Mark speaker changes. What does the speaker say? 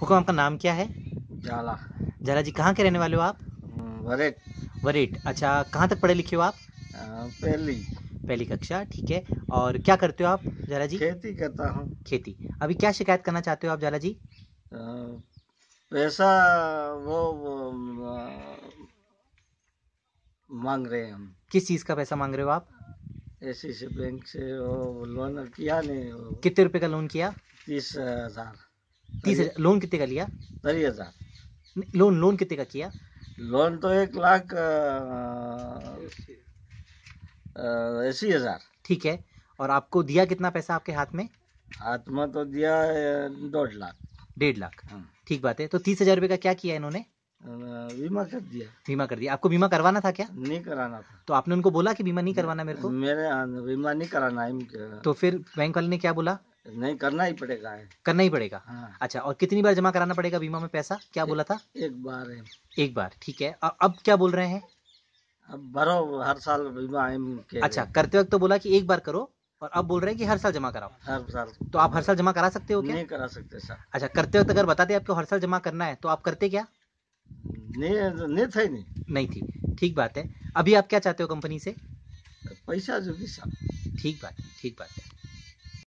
Speaker 1: हुक्म आपका नाम क्या है जाला जाला जी कहाँ के रहने वाले हो आप वरेट हम्म, वरेट अच्छा कहाँ तक पढ़े लिखे हो आप पहली पहली कक्षा ठीक है और क्या करते हो आप जाला जी खेती करता हूँ खेती अभी क्या शिकायत करना चाहते हो आप जाला जी पैसा वो, वो मांग रहे हैं हम किस चीज़ का पैसा मांग रहे हो आप ऐसे बैंक से वो लोन किया नहीं कितने रुपए का लोन किया तीस हजार तीस हजार लोन कितने का लिया तीस हजार लोन लोन कितने का किया लोन तो एक लाख अस्सी हजार ठीक है और आपको दिया कितना पैसा आपके हाथ में हाथ में तो दिया डेढ़ लाख डेढ़ लाख हाँ। ठीक बात है तो तीस हजार रूपए का क्या किया इन्होंने बीमा कर दिया बीमा कर दिया आपको बीमा करवाना था क्या नहीं कराना था तो आपने उनको बोला कि बीमा नहीं करवाना मेरे को मेरे बीमा नहीं कराना है तो फिर बैंक वाले ने क्या बोला नहीं करना ही पड़ेगा करना ही पड़ेगा हाँ। अच्छा और कितनी बार जमा कराना पड़ेगा बीमा में पैसा क्या बोला था एक बार है एक बार ठीक है अब क्या बोल रहे हैं अब भरो हर साल बीमा अच्छा करते वक्त तो बोला कि एक बार करो और अब बोल रहे हैं कि हर साल जमा कराओ हर साल तो आप हर साल जमा करा सकते हो क्या नहीं करा सकते सर अच्छा करते वक्त अगर बताते आपको हर साल जमा करना है तो आप करते क्या नहीं नहीं था नहीं नहीं थी ठीक बात है अभी आप क्या चाहते हो कंपनी से पैसा जो भी ठीक बात है ठीक बात है